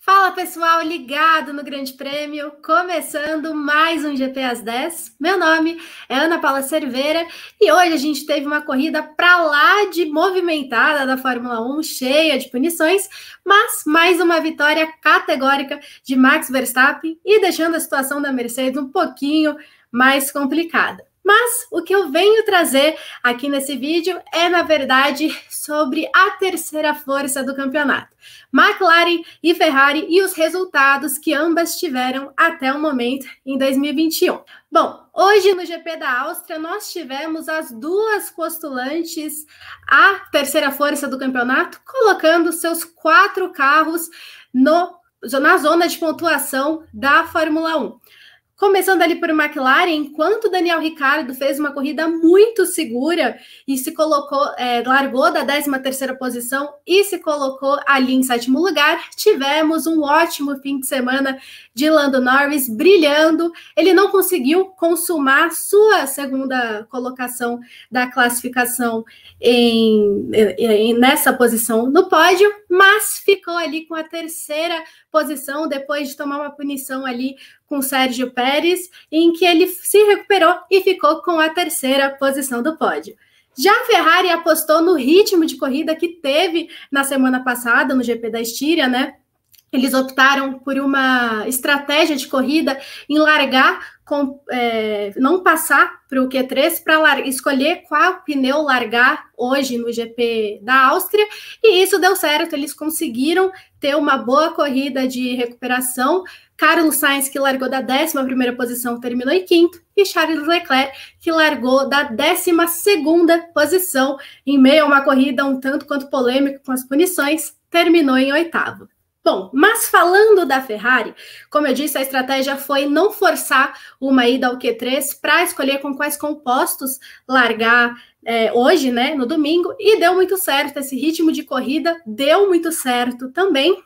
Fala pessoal ligado no Grande Prêmio, começando mais um GP às 10. Meu nome é Ana Paula Cerveira e hoje a gente teve uma corrida para lá de movimentada da Fórmula 1, cheia de punições, mas mais uma vitória categórica de Max Verstappen e deixando a situação da Mercedes um pouquinho mais complicada. Mas o que eu venho trazer aqui nesse vídeo é, na verdade, sobre a terceira força do campeonato. McLaren e Ferrari e os resultados que ambas tiveram até o momento em 2021. Bom, hoje no GP da Áustria nós tivemos as duas postulantes à terceira força do campeonato colocando seus quatro carros no, na zona de pontuação da Fórmula 1. Começando ali por McLaren, enquanto Daniel Ricardo fez uma corrida muito segura e se colocou, é, largou da 13 terceira posição e se colocou ali em sétimo lugar, tivemos um ótimo fim de semana de Lando Norris brilhando. Ele não conseguiu consumar sua segunda colocação da classificação em, em nessa posição no pódio, mas ficou ali com a terceira posição depois de tomar uma punição ali com Sérgio Pérez, em que ele se recuperou e ficou com a terceira posição do pódio. Já a Ferrari apostou no ritmo de corrida que teve na semana passada, no GP da Estíria, né? Eles optaram por uma estratégia de corrida em largar com, é, não passar para o Q3 para escolher qual pneu largar hoje no GP da Áustria, e isso deu certo, eles conseguiram ter uma boa corrida de recuperação. Carlos Sainz, que largou da 11 posição, terminou em quinto, e Charles Leclerc, que largou da 12 posição, em meio a uma corrida um tanto quanto polêmica com as punições, terminou em oitavo. Bom, mas falando da Ferrari, como eu disse, a estratégia foi não forçar uma ida ao Q3 para escolher com quais compostos largar é, hoje, né, no domingo, e deu muito certo. Esse ritmo de corrida deu muito certo também.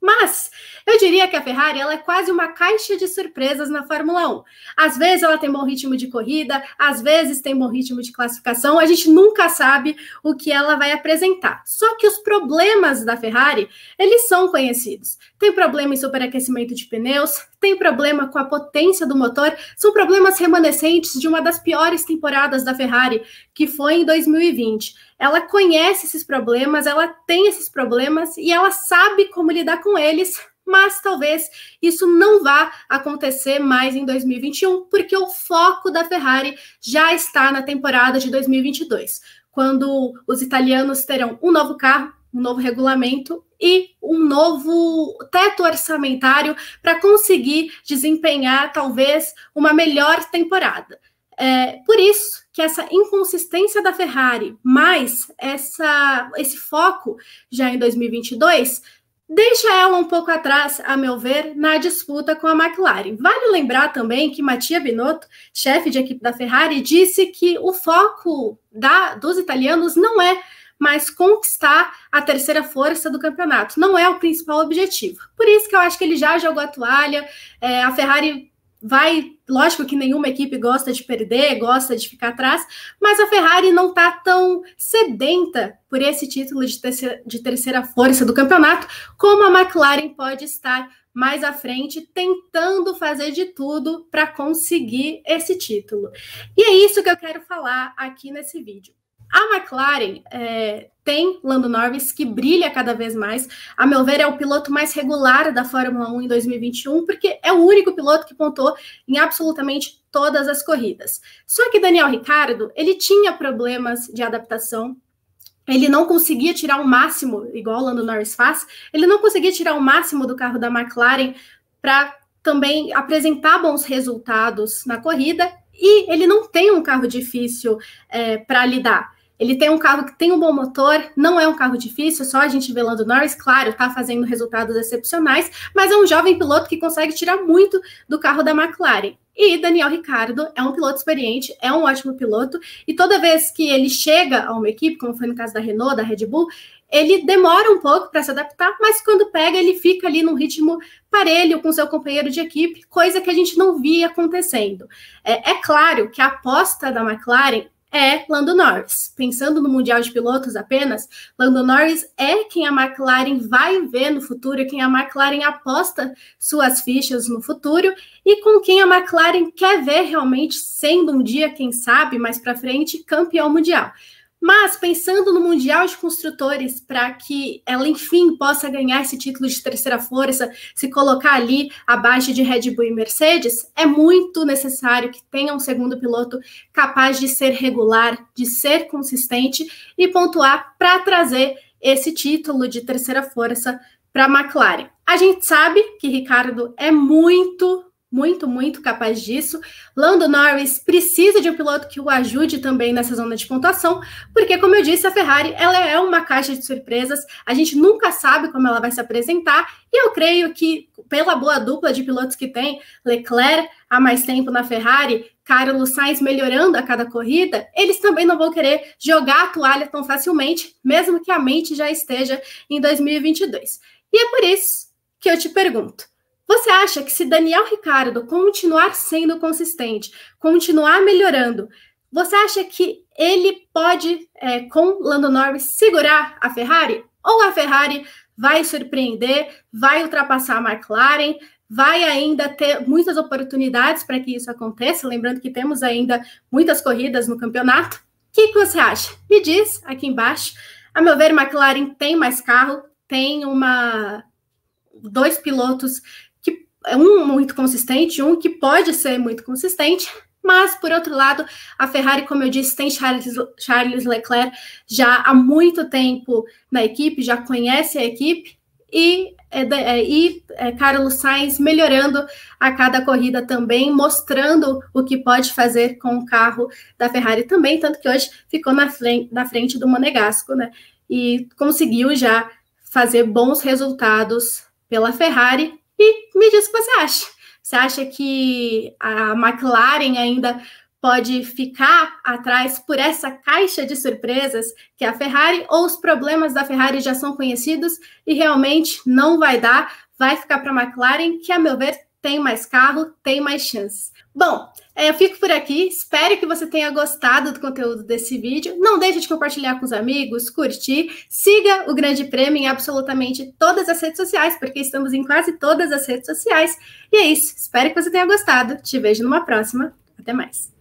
Mas eu diria que a Ferrari ela é quase uma caixa de surpresas na Fórmula 1. Às vezes ela tem bom ritmo de corrida, às vezes tem bom ritmo de classificação, a gente nunca sabe o que ela vai apresentar. Só que os problemas da Ferrari, eles são conhecidos. Tem problema em superaquecimento de pneus, tem problema com a potência do motor, são problemas remanescentes de uma das piores temporadas da Ferrari, que foi em 2020. Ela conhece esses problemas, ela tem esses problemas e ela sabe como lidar com eles, mas talvez isso não vá acontecer mais em 2021, porque o foco da Ferrari já está na temporada de 2022, quando os italianos terão um novo carro um novo regulamento e um novo teto orçamentário para conseguir desempenhar talvez uma melhor temporada. É, por isso que essa inconsistência da Ferrari, mais essa, esse foco já em 2022, deixa ela um pouco atrás, a meu ver, na disputa com a McLaren. Vale lembrar também que Mattia Binotto, chefe de equipe da Ferrari, disse que o foco da, dos italianos não é mas conquistar a terceira força do campeonato. Não é o principal objetivo. Por isso que eu acho que ele já jogou a toalha, é, a Ferrari vai, lógico que nenhuma equipe gosta de perder, gosta de ficar atrás, mas a Ferrari não está tão sedenta por esse título de terceira, de terceira força do campeonato, como a McLaren pode estar mais à frente, tentando fazer de tudo para conseguir esse título. E é isso que eu quero falar aqui nesse vídeo. A McLaren é, tem Lando Norris, que brilha cada vez mais. A meu ver, é o piloto mais regular da Fórmula 1 em 2021, porque é o único piloto que pontou em absolutamente todas as corridas. Só que Daniel Ricardo, ele tinha problemas de adaptação ele não conseguia tirar o máximo, igual o Lando Norris faz, ele não conseguia tirar o máximo do carro da McLaren para também apresentar bons resultados na corrida, e ele não tem um carro difícil é, para lidar. Ele tem um carro que tem um bom motor, não é um carro difícil, só a gente vê Lando Norris, claro, está fazendo resultados excepcionais, mas é um jovem piloto que consegue tirar muito do carro da McLaren. E Daniel Ricardo é um piloto experiente, é um ótimo piloto, e toda vez que ele chega a uma equipe, como foi no caso da Renault, da Red Bull, ele demora um pouco para se adaptar, mas quando pega, ele fica ali num ritmo parelho com seu companheiro de equipe, coisa que a gente não via acontecendo. É, é claro que a aposta da McLaren é Lando Norris. Pensando no Mundial de Pilotos apenas, Lando Norris é quem a McLaren vai ver no futuro, quem a McLaren aposta suas fichas no futuro e com quem a McLaren quer ver realmente sendo um dia, quem sabe, mais para frente, campeão mundial. Mas pensando no Mundial de Construtores, para que ela enfim possa ganhar esse título de terceira força, se colocar ali abaixo de Red Bull e Mercedes, é muito necessário que tenha um segundo piloto capaz de ser regular, de ser consistente e pontuar para trazer esse título de terceira força para a McLaren. A gente sabe que Ricardo é muito muito, muito capaz disso. Lando Norris precisa de um piloto que o ajude também nessa zona de pontuação, porque, como eu disse, a Ferrari ela é uma caixa de surpresas, a gente nunca sabe como ela vai se apresentar, e eu creio que, pela boa dupla de pilotos que tem, Leclerc há mais tempo na Ferrari, Carlos Sainz melhorando a cada corrida, eles também não vão querer jogar a toalha tão facilmente, mesmo que a mente já esteja em 2022. E é por isso que eu te pergunto: você acha que se Daniel Ricardo continuar sendo consistente, continuar melhorando, você acha que ele pode, é, com Lando Norris, segurar a Ferrari? Ou a Ferrari vai surpreender, vai ultrapassar a McLaren, vai ainda ter muitas oportunidades para que isso aconteça? Lembrando que temos ainda muitas corridas no campeonato. O que, que você acha? Me diz aqui embaixo. A meu ver, McLaren tem mais carro, tem uma dois pilotos é um muito consistente, um que pode ser muito consistente, mas, por outro lado, a Ferrari, como eu disse, tem Charles, Charles Leclerc já há muito tempo na equipe, já conhece a equipe, e, é, é, e, Carlos Sainz melhorando a cada corrida também, mostrando o que pode fazer com o carro da Ferrari também, tanto que hoje ficou na frente, na frente do Monegasco, né? E conseguiu já fazer bons resultados pela Ferrari, e me diz o que você acha. Você acha que a McLaren ainda pode ficar atrás por essa caixa de surpresas que é a Ferrari, ou os problemas da Ferrari já são conhecidos e realmente não vai dar, vai ficar para a McLaren, que a meu ver tem mais carro, tem mais chances. Bom, é, eu fico por aqui, espero que você tenha gostado do conteúdo desse vídeo. Não deixe de compartilhar com os amigos, curtir, siga o Grande Prêmio em absolutamente todas as redes sociais, porque estamos em quase todas as redes sociais. E é isso, espero que você tenha gostado. Te vejo numa próxima. Até mais.